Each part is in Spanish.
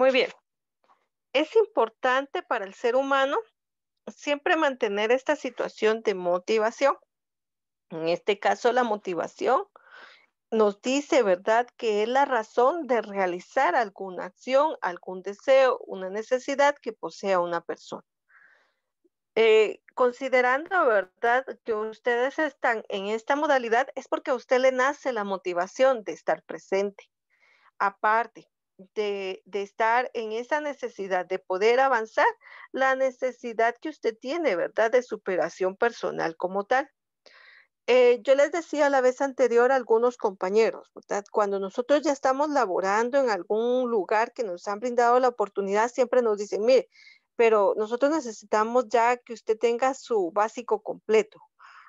Muy bien. Es importante para el ser humano siempre mantener esta situación de motivación. En este caso, la motivación nos dice, ¿verdad?, que es la razón de realizar alguna acción, algún deseo, una necesidad que posea una persona. Eh, considerando, ¿verdad?, que ustedes están en esta modalidad, es porque a usted le nace la motivación de estar presente. Aparte, de, estar en esa necesidad de poder avanzar, la necesidad que usted tiene, ¿verdad? De superación personal como tal. Eh, yo les decía la vez anterior a algunos compañeros, ¿verdad? Cuando nosotros ya estamos laborando en algún lugar que nos han brindado la oportunidad, siempre nos dicen, mire, pero nosotros necesitamos ya que usted tenga su básico completo.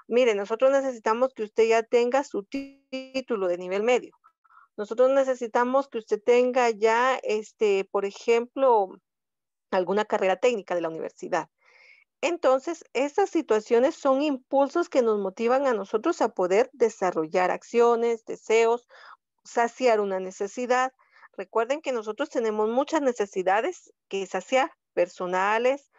Mire, nosotros necesitamos que usted ya tenga su título de nivel medio nosotros necesitamos que usted tenga ya, este, por ejemplo, alguna carrera técnica de la universidad. Entonces, estas situaciones son impulsos que nos motivan a nosotros a poder desarrollar acciones, deseos, saciar una necesidad. Recuerden que nosotros tenemos muchas necesidades que saciar, personales,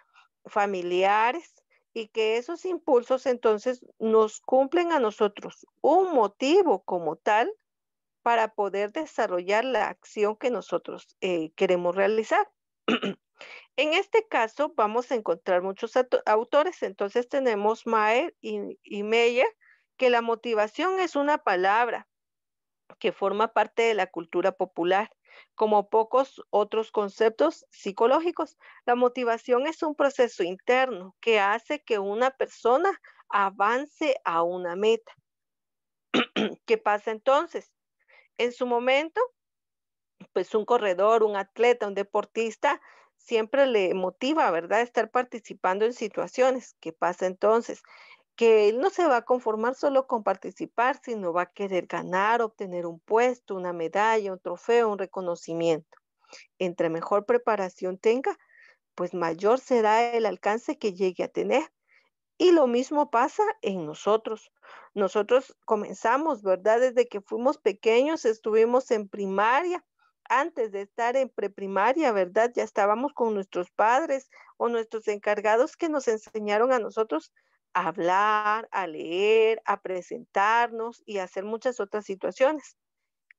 familiares, y que esos impulsos entonces nos cumplen a nosotros un motivo como tal para poder desarrollar la acción que nosotros eh, queremos realizar. en este caso vamos a encontrar muchos autores, entonces tenemos Maer y Meyer, que la motivación es una palabra que forma parte de la cultura popular. Como pocos otros conceptos psicológicos, la motivación es un proceso interno que hace que una persona avance a una meta. ¿Qué pasa entonces? En su momento, pues un corredor, un atleta, un deportista, siempre le motiva, ¿verdad?, estar participando en situaciones. ¿Qué pasa entonces? Que él no se va a conformar solo con participar, sino va a querer ganar, obtener un puesto, una medalla, un trofeo, un reconocimiento. Entre mejor preparación tenga, pues mayor será el alcance que llegue a tener. Y lo mismo pasa en nosotros. Nosotros comenzamos, ¿verdad? Desde que fuimos pequeños, estuvimos en primaria, antes de estar en preprimaria, ¿verdad? Ya estábamos con nuestros padres o nuestros encargados que nos enseñaron a nosotros a hablar, a leer, a presentarnos y a hacer muchas otras situaciones.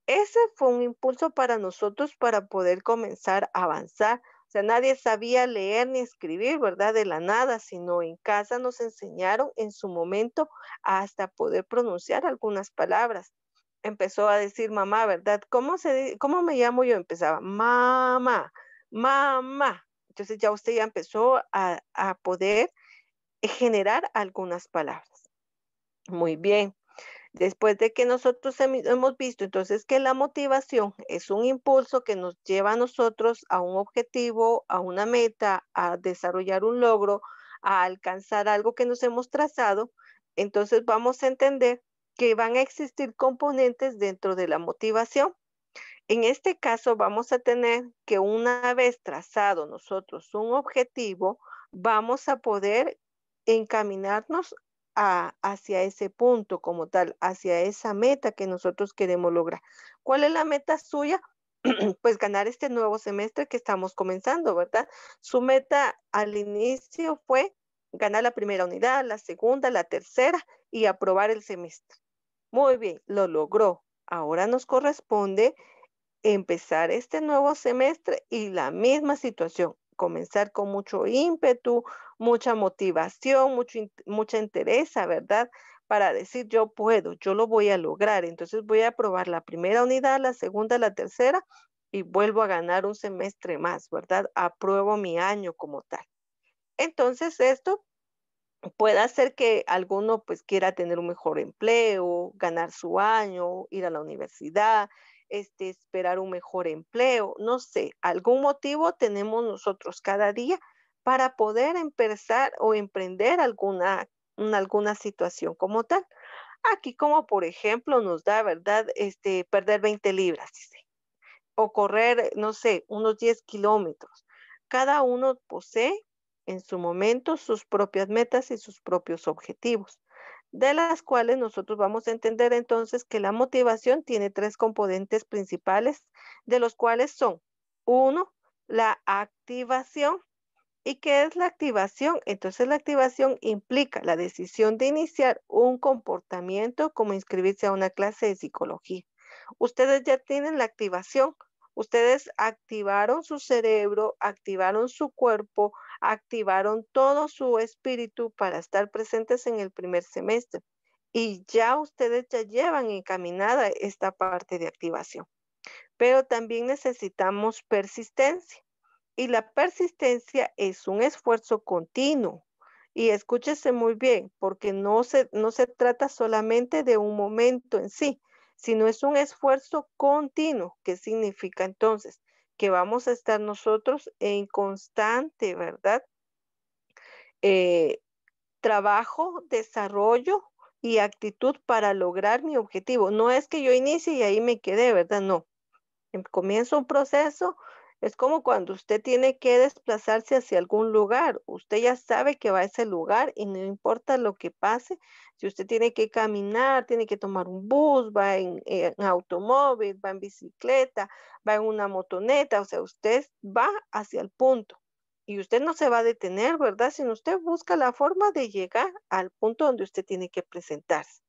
Ese fue un impulso para nosotros para poder comenzar a avanzar, o sea, nadie sabía leer ni escribir, ¿verdad? De la nada, sino en casa nos enseñaron en su momento hasta poder pronunciar algunas palabras. Empezó a decir mamá, ¿verdad? ¿Cómo, se, cómo me llamo yo? Empezaba, mamá, mamá. Entonces ya usted ya empezó a poder generar algunas palabras. Muy bien. Después de que nosotros hemos visto entonces que la motivación es un impulso que nos lleva a nosotros a un objetivo, a una meta, a desarrollar un logro, a alcanzar algo que nos hemos trazado, entonces vamos a entender que van a existir componentes dentro de la motivación. En este caso vamos a tener que una vez trazado nosotros un objetivo, vamos a poder encaminarnos hacia ese punto como tal, hacia esa meta que nosotros queremos lograr. ¿Cuál es la meta suya? pues ganar este nuevo semestre que estamos comenzando, ¿verdad? Su meta al inicio fue ganar la primera unidad, la segunda, la tercera y aprobar el semestre. Muy bien, lo logró. Ahora nos corresponde empezar este nuevo semestre y la misma situación, comenzar con mucho ímpetu, mucha motivación, mucho, mucha interés, ¿verdad? Para decir yo puedo, yo lo voy a lograr. Entonces voy a aprobar la primera unidad, la segunda, la tercera y vuelvo a ganar un semestre más, ¿verdad? Apruebo mi año como tal. Entonces esto puede hacer que alguno pues quiera tener un mejor empleo, ganar su año, ir a la universidad, este, esperar un mejor empleo, no sé, algún motivo tenemos nosotros cada día para poder empezar o emprender alguna, situación como tal. Aquí como por ejemplo nos da, ¿verdad? Este, perder 20 libras, dice, o correr, no sé, unos 10 kilómetros. Cada uno posee en su momento sus propias metas y sus propios objetivos de las cuales nosotros vamos a entender entonces que la motivación tiene tres componentes principales, de los cuales son, uno, la activación. ¿Y qué es la activación? Entonces la activación implica la decisión de iniciar un comportamiento como inscribirse a una clase de psicología. Ustedes ya tienen la activación. Ustedes activaron su cerebro, activaron su cuerpo, activaron todo su espíritu para estar presentes en el primer semestre. Y ya ustedes ya llevan encaminada esta parte de activación. Pero también necesitamos persistencia. Y la persistencia es un esfuerzo continuo. Y escúchese muy bien, porque no se, no se trata solamente de un momento en sí, sino es un esfuerzo continuo. ¿Qué significa entonces? que vamos a estar nosotros en constante, ¿verdad? Eh, trabajo, desarrollo y actitud para lograr mi objetivo. No es que yo inicie y ahí me quede, ¿verdad? No. Em, comienzo un proceso es como cuando usted tiene que desplazarse hacia algún lugar. Usted ya sabe que va a ese lugar y no importa lo que pase. Si usted tiene que caminar, tiene que tomar un bus, va en, eh, automóvil, va en bicicleta, va en una motoneta. O sea, usted va hacia el punto. Y usted no se va a detener, ¿verdad? Si usted busca la forma de llegar al punto donde usted tiene que presentarse.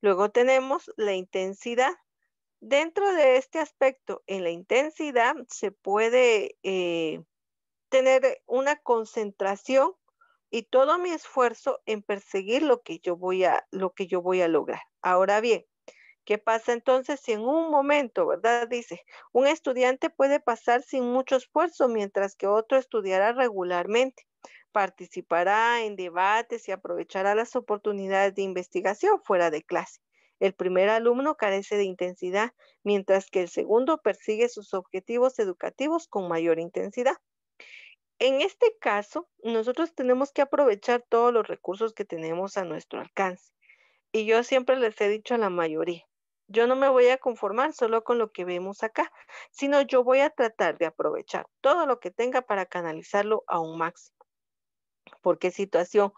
Luego tenemos la intensidad Dentro de este aspecto, en la intensidad se puede eh, tener una concentración y todo mi esfuerzo en perseguir lo que yo voy a, lo que yo voy a lograr. Ahora bien, ¿Qué pasa entonces si en un momento, verdad? Dice, un estudiante puede pasar sin mucho esfuerzo mientras que otro estudiará regularmente, participará en debates y aprovechará las oportunidades de investigación fuera de clase. El primer alumno carece de intensidad, mientras que el segundo persigue sus objetivos educativos con mayor intensidad. En este caso, nosotros tenemos que aprovechar todos los recursos que tenemos a nuestro alcance. Y yo siempre les he dicho a la mayoría, yo no me voy a conformar solo con lo que vemos acá, sino yo voy a tratar de aprovechar todo lo que tenga para canalizarlo a un máximo. Porque situación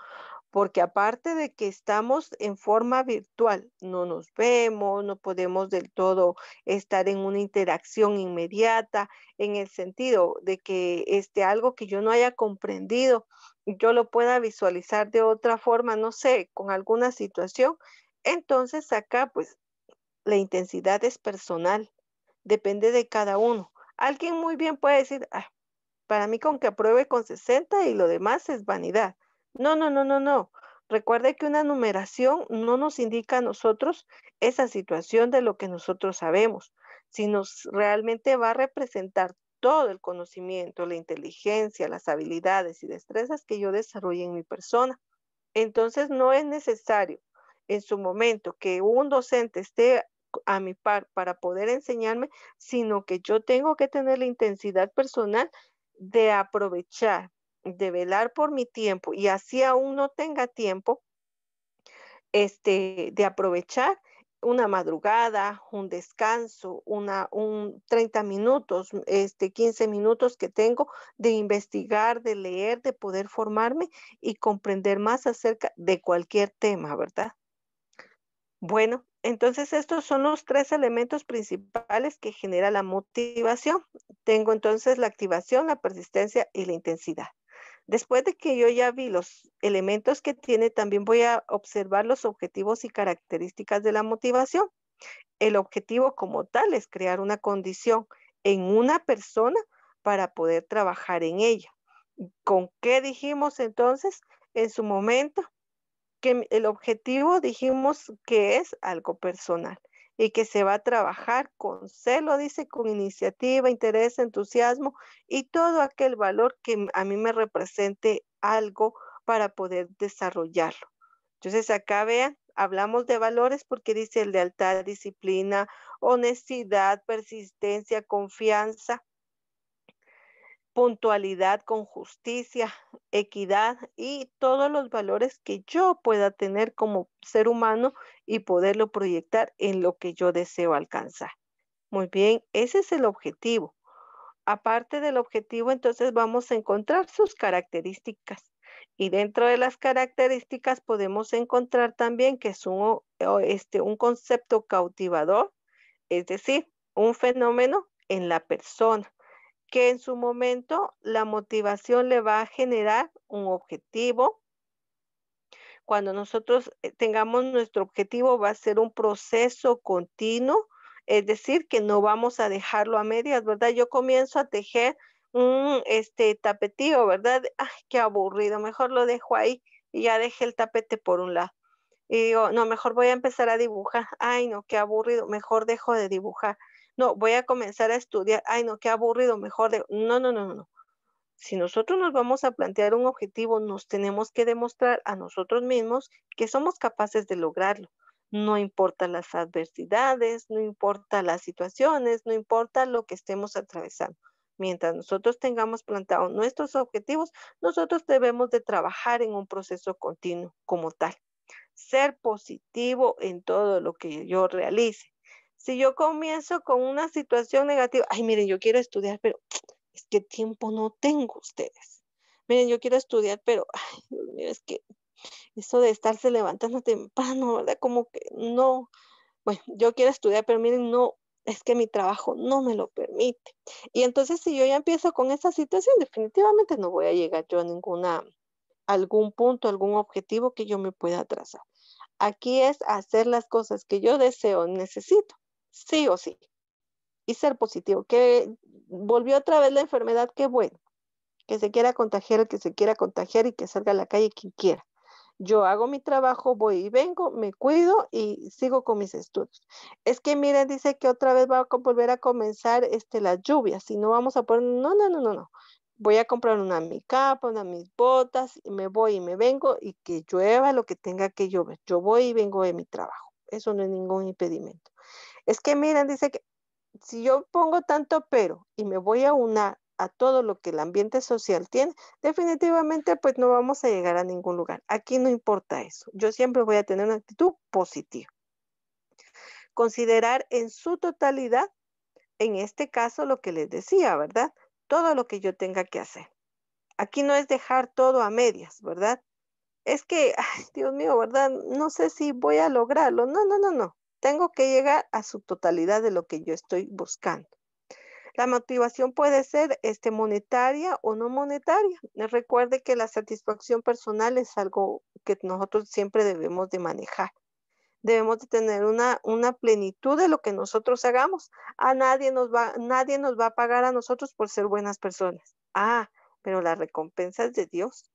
porque aparte de que estamos en forma virtual, no nos vemos, no podemos del todo estar en una interacción inmediata, en el sentido de que este, algo que yo no haya comprendido, yo lo pueda visualizar de otra forma, no sé, con alguna situación. Entonces acá pues la intensidad es personal, depende de cada uno. Alguien muy bien puede decir, ah, para mí con que apruebe con 60 y lo demás es vanidad. No, no, no, no, no. Recuerde que una numeración no nos indica a nosotros esa situación de lo que nosotros sabemos, sino realmente va a representar todo el conocimiento, la inteligencia, las habilidades y destrezas que yo desarrolle en mi persona. Entonces no es necesario en su momento que un docente esté a mi par para poder enseñarme, sino que yo tengo que tener la intensidad personal de aprovechar de velar por mi tiempo y así aún no tenga tiempo, este, de aprovechar una madrugada, un descanso, una, un 30 minutos, este, 15 minutos que tengo de investigar, de leer, de poder formarme y comprender más acerca de cualquier tema, ¿verdad? Bueno, entonces estos son los tres elementos principales que genera la motivación. Tengo entonces la activación, la persistencia y la intensidad. Después de que yo ya vi los elementos que tiene, también voy a observar los objetivos y características de la motivación. El objetivo como tal es crear una condición en una persona para poder trabajar en ella. ¿Con qué dijimos entonces en su momento? Que el objetivo dijimos que es algo personal y que se va a trabajar con celo, dice, con iniciativa, interés, entusiasmo y todo aquel valor que a mí me represente algo para poder desarrollarlo. Entonces acá vean, hablamos de valores porque dice lealtad, disciplina, honestidad, persistencia, confianza, puntualidad con justicia, equidad y todos los valores que yo pueda tener como ser humano y poderlo proyectar en lo que yo deseo alcanzar. Muy bien, ese es el objetivo. Aparte del objetivo, entonces vamos a encontrar sus características. Y dentro de las características podemos encontrar también que es un, este, un concepto cautivador, es decir, un fenómeno en la persona que en su momento la motivación le va a generar un objetivo. Cuando nosotros eh, tengamos nuestro objetivo va a ser un proceso continuo, es decir, que no vamos a dejarlo a medias, ¿verdad? Yo comienzo a tejer un este tapetío, ¿verdad? Ay, qué aburrido, mejor lo dejo ahí y ya dejé el tapete por un lado. Y digo, no, mejor voy a empezar a dibujar. Ay, no, qué aburrido, mejor dejo de dibujar no, voy a comenzar a estudiar, ay, no, qué aburrido, mejor de, no, no, no, no. Si nosotros nos vamos a plantear un objetivo, nos tenemos que demostrar a nosotros mismos que somos capaces de lograrlo. No importa las adversidades, no importa las situaciones, no importa lo que estemos atravesando. Mientras nosotros tengamos plantados nuestros objetivos, nosotros debemos de trabajar en un proceso continuo como tal. Ser positivo en todo lo que yo realice si yo comienzo con una situación negativa, ay, miren, yo quiero estudiar, pero es que tiempo no tengo ustedes. Miren, yo quiero estudiar, pero es que eso de estarse levantando temprano, ¿verdad? Como que no, bueno, yo quiero estudiar, pero miren, no, es que mi trabajo no me lo permite. Y entonces si yo ya empiezo con esa situación, definitivamente no voy a llegar yo a ninguna, algún punto, algún objetivo que yo me pueda trazar. Aquí es hacer las cosas que yo deseo, necesito, sí o sí, y ser positivo. Que volvió otra vez la enfermedad, qué bueno. Que se quiera contagiar que se quiera contagiar y que salga a la calle quien quiera. Yo hago mi trabajo, voy y vengo, me cuido y sigo con mis estudios. Es que miren, dice que otra vez va a volver a comenzar este, las lluvias, si no vamos a poner, no, no, no, no, no voy a comprar una mi capa, una mis botas, y me voy y me vengo y que llueva lo que tenga que llover. Yo voy y vengo de mi trabajo. Eso no es ningún impedimento. Es que miren, dice que si yo pongo tanto pero y me voy a una a todo lo que el ambiente social tiene, definitivamente pues no vamos a llegar a ningún lugar. Aquí no importa eso. Yo siempre voy a tener una actitud positiva. Considerar en su totalidad, en este caso lo que les decía, ¿verdad? Todo lo que yo tenga que hacer. Aquí no es dejar todo a medias, ¿verdad? Es que, ay, Dios mío, ¿verdad? No sé si voy a lograrlo. No, no, no, no. Tengo que llegar a su totalidad de lo que yo estoy buscando. La motivación puede ser este, monetaria o no monetaria. Recuerde que la satisfacción personal es algo que nosotros siempre debemos de manejar. Debemos de tener una, plenitud de lo que nosotros hagamos. A nadie nos, va, nadie nos va a pagar a nosotros por ser buenas personas. Ah, pero la recompensa es de Dios.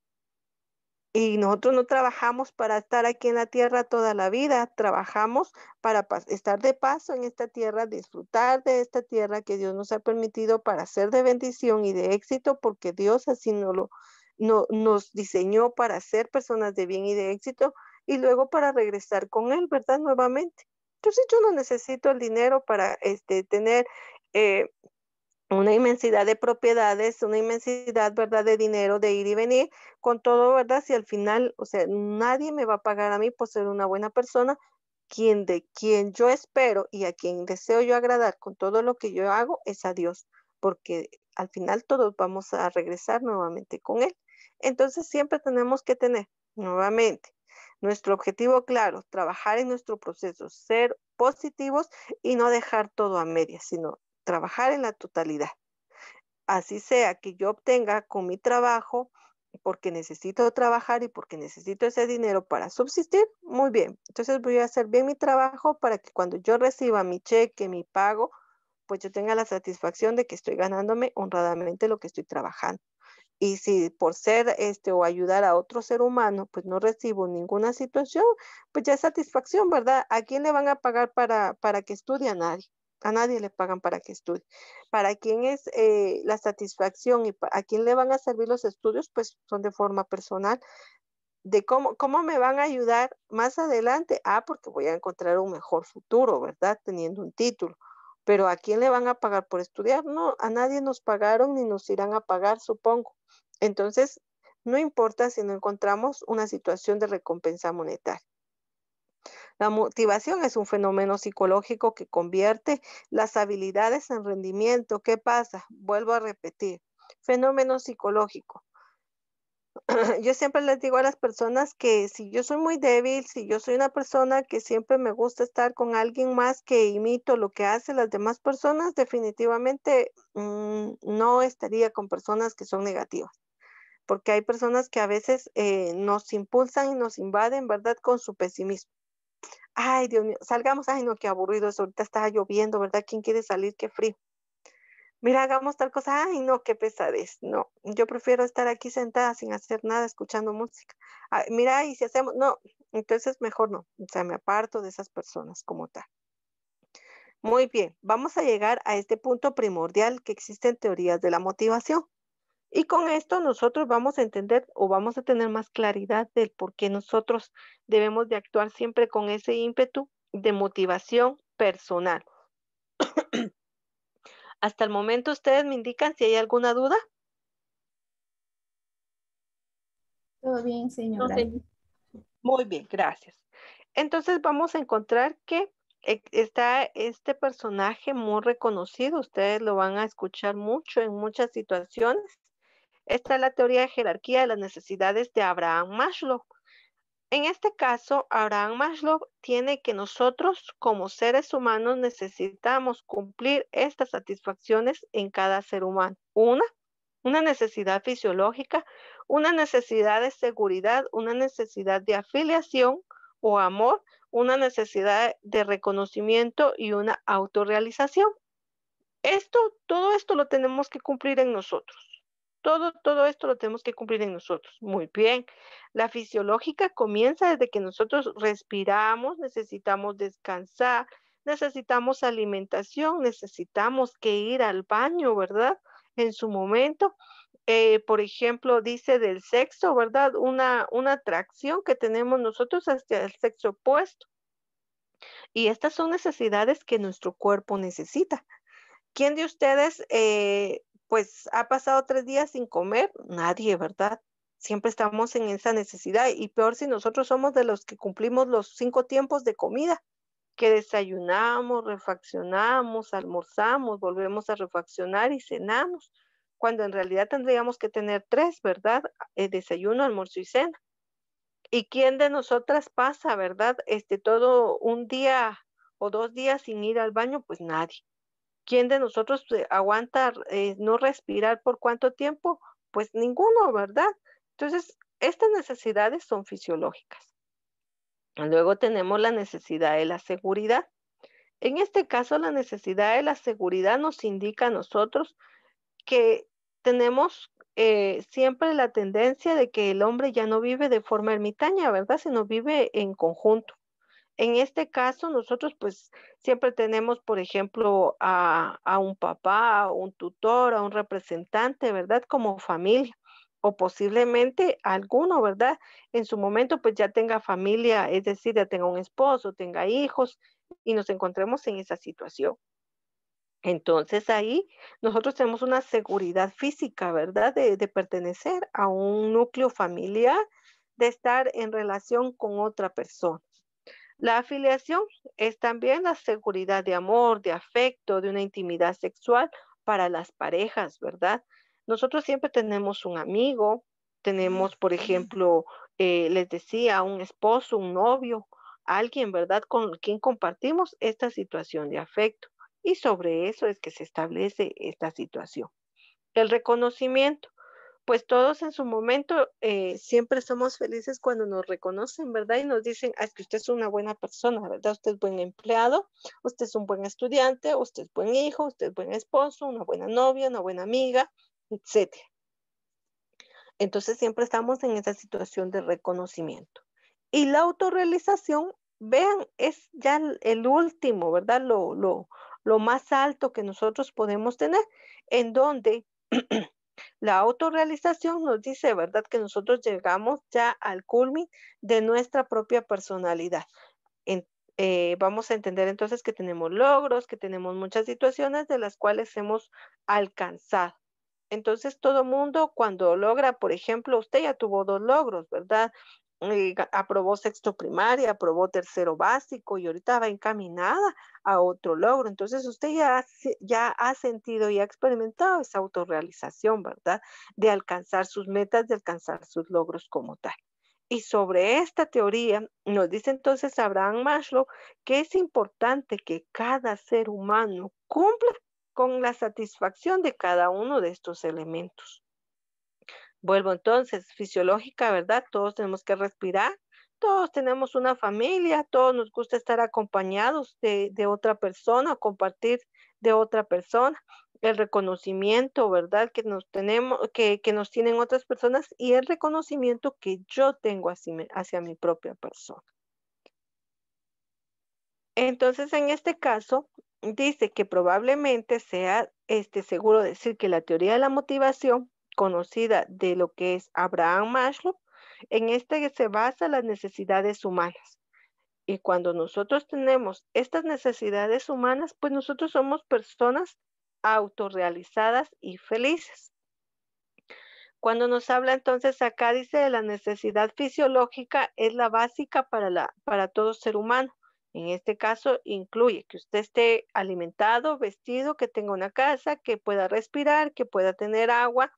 Y nosotros no trabajamos para estar aquí en la tierra toda la vida, trabajamos para estar de paso en esta tierra, disfrutar de esta tierra que Dios nos ha permitido para ser de bendición y de éxito, porque Dios así nos, lo, no, nos diseñó para ser personas de bien y de éxito, y luego para regresar con Él, ¿verdad? Nuevamente. Entonces yo no necesito el dinero para este, tener eh, una inmensidad de propiedades, una inmensidad, ¿verdad?, de dinero, de ir y venir, con todo, ¿verdad? Si al final, o sea, nadie me va a pagar a mí por ser una buena persona, quien de quien yo espero y a quien deseo yo agradar con todo lo que yo hago es a Dios, porque al final todos vamos a regresar nuevamente con Él. Entonces siempre tenemos que tener nuevamente nuestro objetivo claro, trabajar en nuestro proceso, ser positivos y no dejar todo a medias, sino trabajar en la totalidad. Así sea que yo obtenga con mi trabajo, porque necesito trabajar y porque necesito ese dinero para subsistir, muy bien. Entonces voy a hacer bien mi trabajo para que cuando yo reciba mi cheque, mi pago, pues yo tenga la satisfacción de que estoy ganándome honradamente lo que estoy trabajando. Y si por ser este o ayudar a otro ser humano, pues no recibo ninguna situación, pues ya es satisfacción, ¿verdad? ¿A quién le van a pagar para, para que estudie a nadie? a nadie le pagan para que estudie. Para quién es eh, la satisfacción y a quién le van a servir los estudios, pues son de forma personal. De cómo, cómo me van a ayudar más adelante. Ah, porque voy a encontrar un mejor futuro, ¿verdad? Teniendo un título. Pero ¿a quién le van a pagar por estudiar? No, a nadie nos pagaron ni nos irán a pagar, supongo. Entonces, no importa si no encontramos una situación de recompensa monetaria. La motivación es un fenómeno psicológico que convierte las habilidades en rendimiento. ¿Qué pasa? Vuelvo a repetir, fenómeno psicológico. Yo siempre les digo a las personas que si yo soy muy débil, si yo soy una persona que siempre me gusta estar con alguien más que imito lo que hacen las demás personas, definitivamente mm, no estaría con personas que son negativas porque hay personas que a veces eh, nos impulsan y nos invaden, ¿verdad? Con su pesimismo ay Dios mío, salgamos, ay no, qué aburrido eso, ahorita está lloviendo, ¿verdad? ¿Quién quiere salir? Qué frío. Mira, hagamos tal cosa, ay no, qué pesadez, no, yo prefiero estar aquí sentada sin hacer nada, escuchando música. mira, y si hacemos, no, entonces mejor no, o sea, me aparto de esas personas como tal. Muy bien, vamos a llegar a este punto primordial que existen teorías de la motivación. Y con esto nosotros vamos a entender o vamos a tener más claridad del por qué nosotros debemos de actuar siempre con ese ímpetu de motivación personal. Hasta el momento ustedes me indican si hay alguna duda. Todo bien, señora. muy bien, gracias. Entonces vamos a encontrar que eh, está este personaje muy reconocido, ustedes lo van a escuchar mucho en muchas situaciones esta es la teoría de jerarquía de las necesidades de Abraham Maslow. En este caso, Abraham Maslow tiene que nosotros como seres humanos necesitamos cumplir estas satisfacciones en cada ser humano. Una, una necesidad fisiológica, una necesidad de seguridad, una necesidad de afiliación o amor, una necesidad de reconocimiento y una autorrealización. Esto, todo esto lo tenemos que cumplir en nosotros. Todo, todo esto lo tenemos que cumplir en nosotros. Muy bien. La fisiológica comienza desde que nosotros respiramos, necesitamos descansar, necesitamos alimentación, necesitamos que ir al baño, ¿verdad? En su momento. Eh, por ejemplo, dice del sexo, ¿verdad? Una, una atracción que tenemos nosotros hacia el sexo opuesto. Y estas son necesidades que nuestro cuerpo necesita. ¿Quién de ustedes eh, pues ha pasado tres días sin comer, nadie, ¿verdad? Siempre estamos en esa necesidad y peor si nosotros somos de los que cumplimos los cinco tiempos de comida, que desayunamos, refaccionamos, almorzamos, volvemos a refaccionar y cenamos, cuando en realidad tendríamos que tener tres, ¿verdad? Eh, desayuno, almuerzo y cena. ¿Y quién de nosotras pasa, verdad? Este todo un día o dos días sin ir al baño, pues nadie. ¿Quién de nosotros eh, aguanta eh, no respirar por cuánto tiempo? Pues ninguno, ¿verdad? Entonces, estas necesidades son fisiológicas. Luego tenemos la necesidad de la seguridad. En este caso, la necesidad de la seguridad nos indica a nosotros que tenemos eh, siempre la tendencia de que el hombre ya no vive de forma ermitaña, ¿verdad? Sino vive en conjunto. En este caso, nosotros pues siempre tenemos, por ejemplo, a, un papá, a un tutor, a un representante, ¿verdad? Como familia o posiblemente alguno, ¿verdad? En su momento pues ya tenga familia, es decir, ya tenga un esposo, tenga hijos y nos encontremos en esa situación. Entonces ahí nosotros tenemos una seguridad física, ¿verdad? de, pertenecer a un núcleo familiar, de estar en relación con otra persona. La afiliación es también la seguridad de amor, de afecto, de una intimidad sexual para las parejas, ¿verdad? Nosotros siempre tenemos un amigo, tenemos, por ejemplo, eh, les decía, un esposo, un novio, alguien, ¿verdad? Con quien compartimos esta situación de afecto. Y sobre eso es que se establece esta situación. El reconocimiento pues todos en su momento eh, siempre somos felices cuando nos reconocen, ¿verdad? Y nos dicen, ah, es que usted es una buena persona, ¿verdad? Usted es buen empleado, usted es un buen estudiante, usted es buen hijo, usted es buen esposo, una buena novia, una buena amiga, etcétera. Entonces siempre estamos en esa situación de reconocimiento. Y la autorrealización, vean, es ya el último, ¿verdad? Lo, lo, lo más alto que nosotros podemos tener, en donde La autorrealización nos dice, ¿verdad?, que nosotros llegamos ya al culmin de nuestra propia personalidad. Eh, vamos a entender entonces que tenemos logros, que tenemos muchas situaciones de las cuales hemos alcanzado. Entonces, todo mundo cuando logra, por ejemplo, usted ya tuvo dos logros, ¿verdad? Eh, aprobó sexto primaria, aprobó tercero básico y ahorita va encaminada a otro logro. Entonces usted ya, ya ha sentido y ha experimentado esa autorrealización, ¿verdad? De alcanzar sus metas, de alcanzar sus logros como tal. Y sobre esta teoría nos dice entonces Abraham Maslow que es importante que cada ser humano cumpla con la satisfacción de cada uno de estos elementos. Vuelvo entonces, fisiológica, ¿verdad? Todos tenemos que respirar, todos tenemos una familia, todos nos gusta estar acompañados de, otra persona, compartir de otra persona, el reconocimiento, ¿verdad? Que nos tenemos, que, nos tienen otras personas y el reconocimiento que yo tengo hacia, hacia mi propia persona. Entonces, en este caso, dice que probablemente sea este, seguro decir que la teoría de la motivación conocida de lo que es Abraham Maslow, en este se basa las necesidades humanas. Y cuando nosotros tenemos estas necesidades humanas, pues nosotros somos personas autorrealizadas y felices. Cuando nos habla entonces acá dice de la necesidad fisiológica es la básica para, la, para todo ser humano. En este caso incluye que usted esté alimentado, vestido, que tenga una casa, que pueda respirar, que pueda tener agua,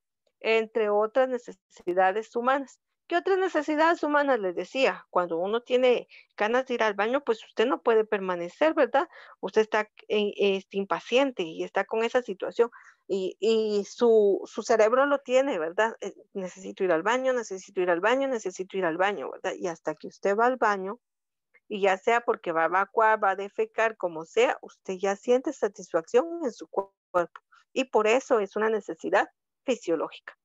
entre otras necesidades humanas. ¿Qué otras necesidades humanas les decía? Cuando uno tiene ganas de ir al baño, pues usted no puede permanecer, ¿verdad? Usted está, eh, este, impaciente y está con esa situación y, su, su, cerebro lo tiene, ¿verdad? Eh, necesito ir al baño, necesito ir al baño, necesito ir al baño, ¿verdad? Y hasta que usted va al baño, y ya sea porque va a evacuar, va a defecar, como sea, usted ya siente satisfacción en su cuerpo. Y por eso es una necesidad fisiológica.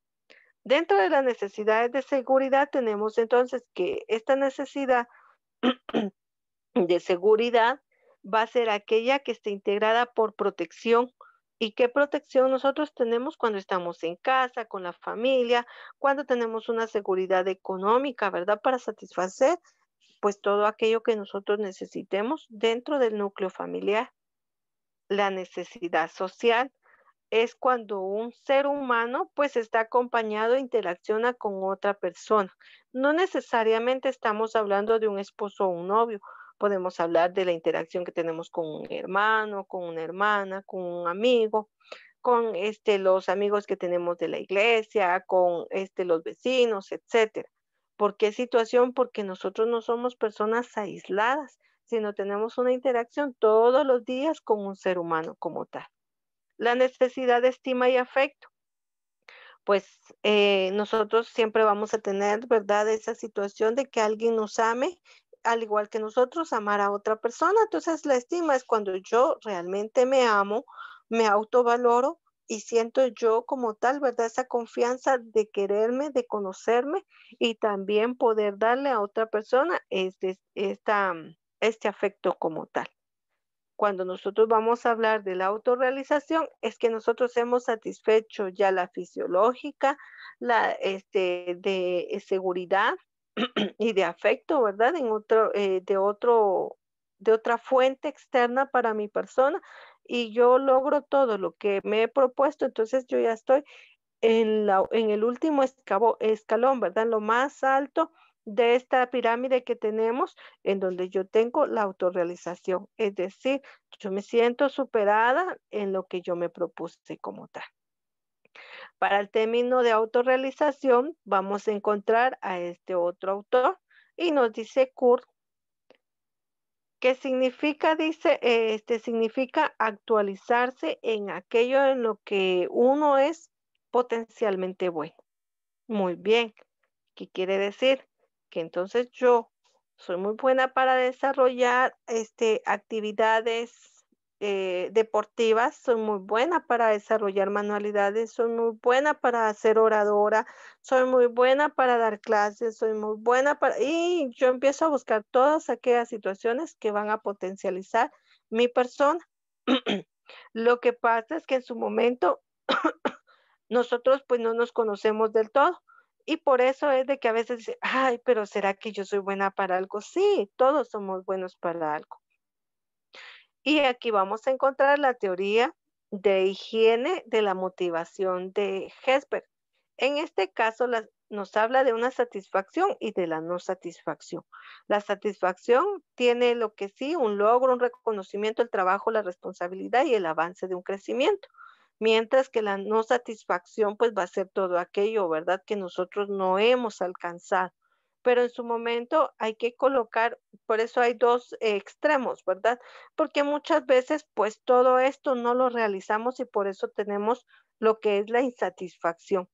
Dentro de las necesidades de seguridad tenemos entonces que esta necesidad de seguridad va a ser aquella que esté integrada por protección. ¿Y qué protección nosotros tenemos cuando estamos en casa, con la familia, cuando tenemos una seguridad económica, ¿verdad? Para satisfacer pues todo aquello que nosotros necesitemos dentro del núcleo familiar. La necesidad social, es cuando un ser humano pues está acompañado e interacciona con otra persona. No necesariamente estamos hablando de un esposo o un novio, podemos hablar de la interacción que tenemos con un hermano, con una hermana, con un amigo, con este, los amigos que tenemos de la iglesia, con este, los vecinos, etcétera. ¿Por qué situación? Porque nosotros no somos personas aisladas, sino tenemos una interacción todos los días con un ser humano como tal la necesidad de estima y afecto. Pues eh, nosotros siempre vamos a tener, ¿verdad?, esa situación de que alguien nos ame, al igual que nosotros, amar a otra persona. Entonces, la estima es cuando yo realmente me amo, me autovaloro y siento yo como tal, ¿verdad? Esa confianza de quererme, de conocerme y también poder darle a otra persona este, este afecto como tal. Cuando nosotros vamos a hablar de la autorrealización, es que nosotros hemos satisfecho ya la fisiológica, la este, de seguridad y de afecto, ¿verdad? En otro, eh, de, otro, de otra fuente externa para mi persona y yo logro todo lo que me he propuesto, entonces yo ya estoy en, la, en el último escalón, ¿verdad? lo más alto de esta pirámide que tenemos, en donde yo tengo la autorrealización. Es decir, yo me siento superada en lo que yo me propuse como tal. Para el término de autorrealización, vamos a encontrar a este otro autor y nos dice Kurt, ¿qué significa, dice, eh, este significa actualizarse en aquello en lo que uno es potencialmente bueno. Muy bien. ¿Qué quiere decir? que entonces yo soy muy buena para desarrollar este, actividades eh, deportivas, soy muy buena para desarrollar manualidades, soy muy buena para ser oradora, soy muy buena para dar clases, soy muy buena para... Y yo empiezo a buscar todas aquellas situaciones que van a potencializar mi persona. Lo que pasa es que en su momento nosotros pues no nos conocemos del todo. Y por eso es de que a veces ay, pero ¿será que yo soy buena para algo? Sí, todos somos buenos para algo. Y aquí vamos a encontrar la teoría de higiene de la motivación de Hesper. En este caso nos habla de una satisfacción y de la no satisfacción. La satisfacción tiene lo que sí, un logro, un reconocimiento, el trabajo, la responsabilidad y el avance de un crecimiento mientras que la no satisfacción pues va a ser todo aquello, ¿verdad? Que nosotros no hemos alcanzado. Pero en su momento hay que colocar, por eso hay dos eh, extremos, ¿verdad? Porque muchas veces pues todo esto no lo realizamos y por eso tenemos lo que es la insatisfacción.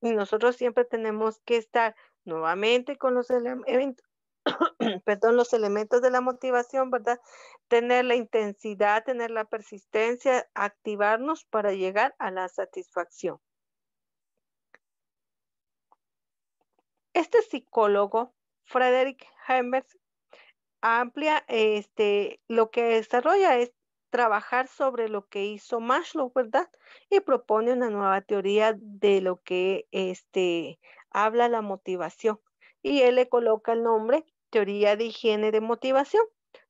Y nosotros siempre tenemos que estar nuevamente con los, perdón, los elementos de la motivación, ¿verdad? Tener la intensidad, tener la persistencia, activarnos para llegar a la satisfacción. Este psicólogo, Frederick Hemers, amplia este, lo que desarrolla es trabajar sobre lo que hizo Maslow, ¿verdad? Y propone una nueva teoría de lo que este, habla la motivación. Y él le coloca el nombre teoría de higiene de motivación,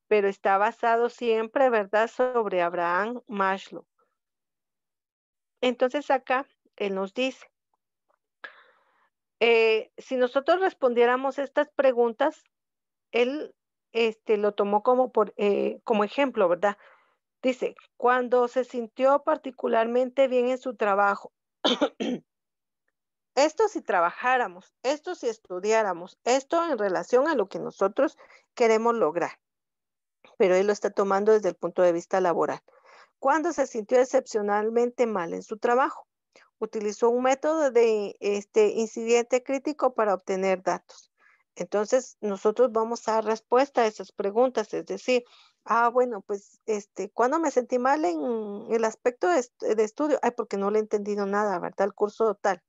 pero está basado siempre, ¿verdad?, sobre Abraham Maslow. Entonces acá él nos dice, eh, si nosotros respondiéramos estas preguntas, él este, lo tomó como, por, eh, como ejemplo, ¿verdad? Dice, cuando se sintió particularmente bien en su trabajo, Esto si trabajáramos, esto si estudiáramos, esto en relación a lo que nosotros queremos lograr. Pero él lo está tomando desde el punto de vista laboral. Cuando se sintió excepcionalmente mal en su trabajo, utilizó un método de este incidente crítico para obtener datos. Entonces, nosotros vamos a dar respuesta a esas preguntas, es decir, ah, bueno, pues, este, cuando me sentí mal en el aspecto de, estudio? Ay, porque no le he entendido nada, ¿verdad? El curso total.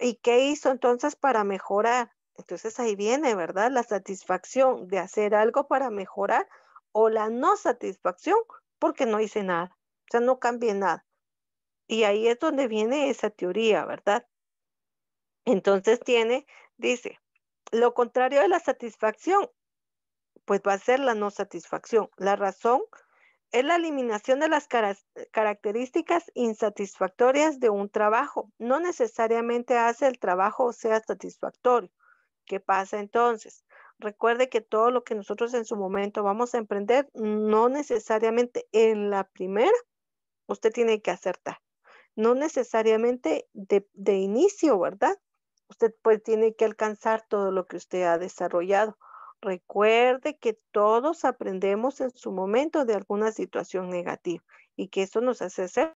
¿Y qué hizo entonces para mejorar? Entonces ahí viene, ¿verdad? La satisfacción de hacer algo para mejorar o la no satisfacción porque no hice nada, o sea, no cambié nada. Y ahí es donde viene esa teoría, ¿verdad? Entonces tiene, dice, lo contrario de la satisfacción, pues va a ser la no satisfacción. La razón es la eliminación de las características insatisfactorias de un trabajo. No necesariamente hace el trabajo sea satisfactorio. ¿Qué pasa entonces? Recuerde que todo lo que nosotros en su momento vamos a emprender, no necesariamente en la primera, usted tiene que acertar. No necesariamente de, de inicio, ¿verdad? Usted pues tiene que alcanzar todo lo que usted ha desarrollado Recuerde que todos aprendemos en su momento de alguna situación negativa y que eso nos hace ser